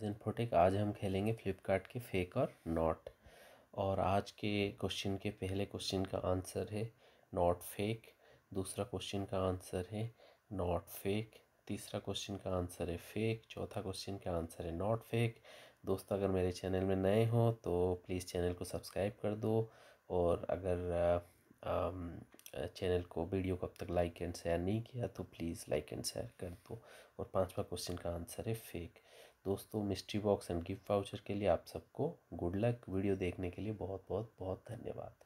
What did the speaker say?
अर्जन फोटेक आज हम खेलेंगे फ्लिपकार्ट के फेक और नॉट और आज के क्वेश्चन के पहले क्वेश्चन का आंसर है नॉट फेक दूसरा क्वेश्चन का आंसर है नॉट फेक तीसरा क्वेश्चन का आंसर है फेक चौथा क्वेश्चन का आंसर है नॉट फेक दोस्त अगर मेरे चैनल में नए हो तो प्लीज़ चैनल को सब्सक्राइब कर दो और अगर चैनल को वीडियो को अब तक लाइक एंड शेयर नहीं किया तो प्लीज़ लाइक एंड शेयर कर दो और पांचवा क्वेश्चन का आंसर है फेक दोस्तों mystery box and gift voucher के लिए आप सबको गुड लक वीडियो देखने के लिए बहुत बहुत बहुत धन्यवाद